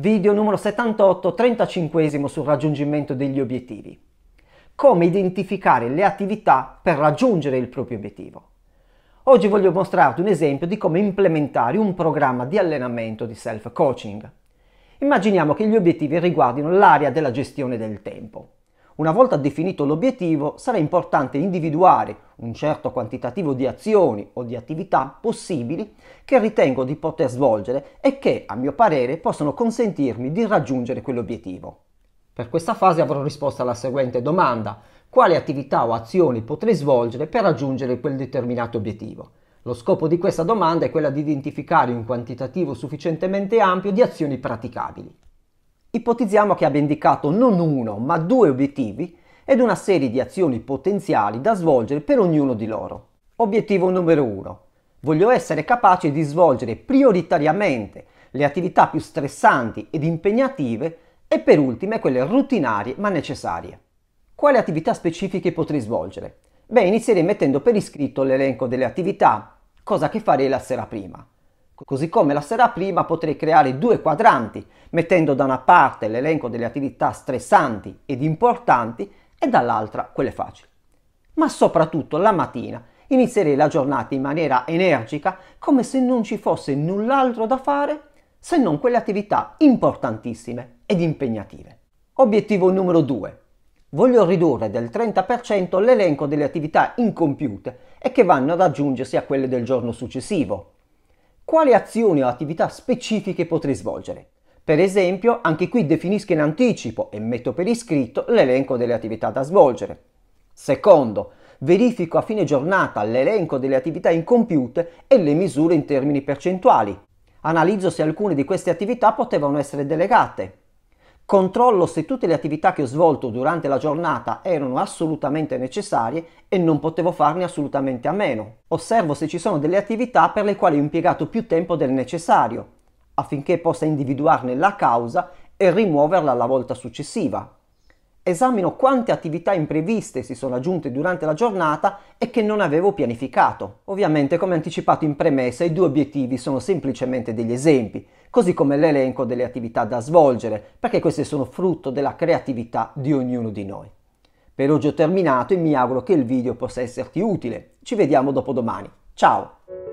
video numero 78, 35 sul raggiungimento degli obiettivi. Come identificare le attività per raggiungere il proprio obiettivo. Oggi voglio mostrarti un esempio di come implementare un programma di allenamento di self-coaching. Immaginiamo che gli obiettivi riguardino l'area della gestione del tempo. Una volta definito l'obiettivo, sarà importante individuare un certo quantitativo di azioni o di attività possibili che ritengo di poter svolgere e che, a mio parere, possono consentirmi di raggiungere quell'obiettivo. Per questa fase avrò risposto alla seguente domanda. Quali attività o azioni potrei svolgere per raggiungere quel determinato obiettivo? Lo scopo di questa domanda è quella di identificare un quantitativo sufficientemente ampio di azioni praticabili. Ipotizziamo che abbia indicato non uno, ma due obiettivi ed una serie di azioni potenziali da svolgere per ognuno di loro. Obiettivo numero 1. Voglio essere capace di svolgere prioritariamente le attività più stressanti ed impegnative e per ultime quelle rutinarie ma necessarie. Quali attività specifiche potrei svolgere? Beh, inizierei mettendo per iscritto l'elenco delle attività, cosa che farei la sera prima. Così come la sera prima potrei creare due quadranti, mettendo da una parte l'elenco delle attività stressanti ed importanti e dall'altra quelle facili. Ma soprattutto la mattina inizierei la giornata in maniera energica, come se non ci fosse null'altro da fare se non quelle attività importantissime ed impegnative. Obiettivo numero 2. Voglio ridurre del 30% l'elenco delle attività incompiute e che vanno ad aggiungersi a quelle del giorno successivo, quali azioni o attività specifiche potrei svolgere. Per esempio, anche qui definisco in anticipo e metto per iscritto l'elenco delle attività da svolgere. Secondo, verifico a fine giornata l'elenco delle attività incompiute e le misure in termini percentuali. Analizzo se alcune di queste attività potevano essere delegate controllo se tutte le attività che ho svolto durante la giornata erano assolutamente necessarie e non potevo farne assolutamente a meno. Osservo se ci sono delle attività per le quali ho impiegato più tempo del necessario, affinché possa individuarne la causa e rimuoverla alla volta successiva. Esamino quante attività impreviste si sono aggiunte durante la giornata e che non avevo pianificato. Ovviamente, come anticipato in premessa, i due obiettivi sono semplicemente degli esempi, così come l'elenco delle attività da svolgere, perché queste sono frutto della creatività di ognuno di noi. Per oggi ho terminato e mi auguro che il video possa esserti utile. Ci vediamo dopo domani. Ciao!